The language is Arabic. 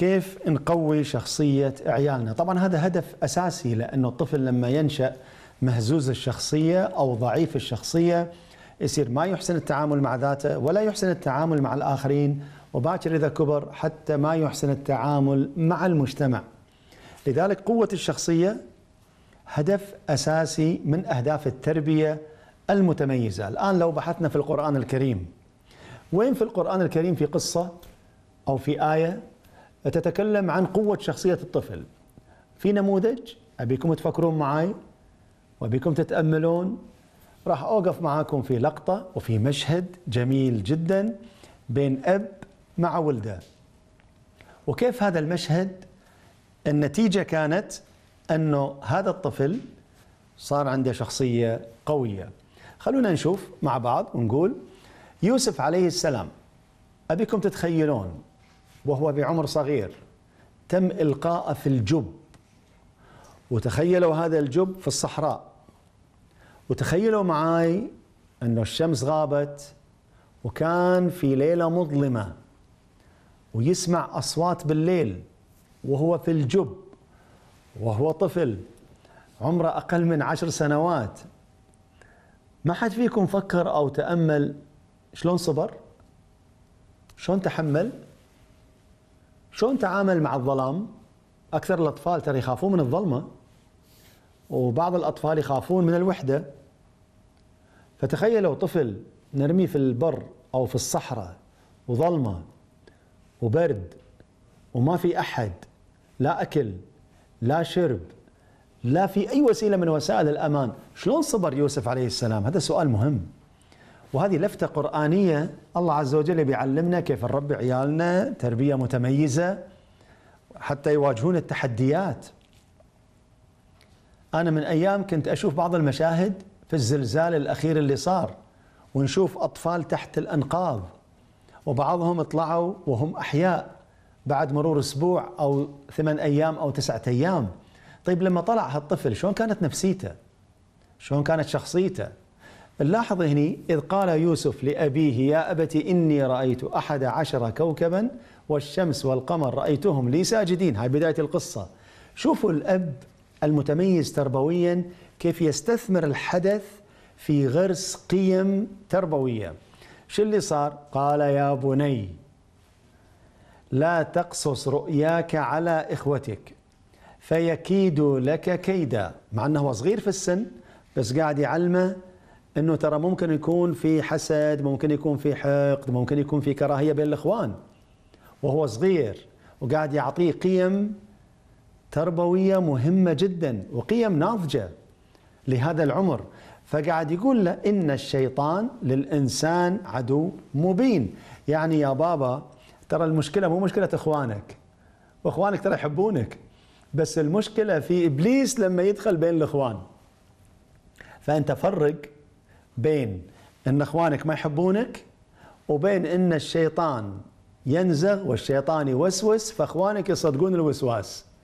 كيف نقوي شخصية عيالنا طبعا هذا هدف أساسي لأنه الطفل لما ينشأ مهزوز الشخصية أو ضعيف الشخصية يصير ما يحسن التعامل مع ذاته ولا يحسن التعامل مع الآخرين وباكر إذا كبر حتى ما يحسن التعامل مع المجتمع لذلك قوة الشخصية هدف أساسي من أهداف التربية المتميزة الآن لو بحثنا في القرآن الكريم وين في القرآن الكريم في قصة أو في آية تتكلم عن قوة شخصية الطفل في نموذج أبيكم تفكرون معي وأبيكم تتأملون راح أوقف معاكم في لقطة وفي مشهد جميل جدا بين أب مع ولده وكيف هذا المشهد النتيجة كانت أنه هذا الطفل صار عنده شخصية قوية خلونا نشوف مع بعض ونقول يوسف عليه السلام أبيكم تتخيلون وهو بعمر صغير تم إلقاءه في الجب وتخيلوا هذا الجب في الصحراء وتخيلوا معاي أنه الشمس غابت وكان في ليلة مظلمة ويسمع أصوات بالليل وهو في الجب وهو طفل عمره أقل من عشر سنوات ما حد فيكم فكر أو تأمل شلون صبر شلون تحمل شلون تعامل مع الظلام اكثر الاطفال ترى يخافون من الظلمه وبعض الاطفال يخافون من الوحده فتخيلوا طفل نرميه في البر او في الصحراء وظلمه وبرد وما في احد لا اكل لا شرب لا في اي وسيله من وسائل الامان شلون صبر يوسف عليه السلام هذا سؤال مهم وهذه لفتة قرآنية الله عز وجل بيعلمنا كيف نربي عيالنا تربية متميزة حتى يواجهون التحديات أنا من أيام كنت أشوف بعض المشاهد في الزلزال الأخير اللي صار ونشوف أطفال تحت الأنقاض وبعضهم طلعوا وهم أحياء بعد مرور أسبوع أو ثمان أيام أو تسعة أيام طيب لما طلع هالطفل شلون كانت نفسيته شلون كانت شخصيته نلاحظ هنا إذ قال يوسف لأبيه يا أبت إني رأيت أحد عشر كوكبا والشمس والقمر رأيتهم لي ساجدين هاي بداية القصة شوفوا الأب المتميز تربويا كيف يستثمر الحدث في غرس قيم تربوية شو اللي صار؟ قال يا بني لا تقصص رؤياك على إخوتك فيكيدوا لك كيدا مع أنه صغير في السن بس قاعد يعلمه انه ترى ممكن يكون في حسد ممكن يكون في حقد ممكن يكون في كراهيه بين الاخوان وهو صغير وقاعد يعطيه قيم تربويه مهمه جدا وقيم ناضجه لهذا العمر فقاعد يقول له ان الشيطان للانسان عدو مبين يعني يا بابا ترى المشكله مو مشكله اخوانك واخوانك ترى يحبونك بس المشكله في ابليس لما يدخل بين الاخوان فانت فرق بين ان اخوانك ما يحبونك وبين ان الشيطان ينزغ والشيطان يوسوس فاخوانك يصدقون الوسواس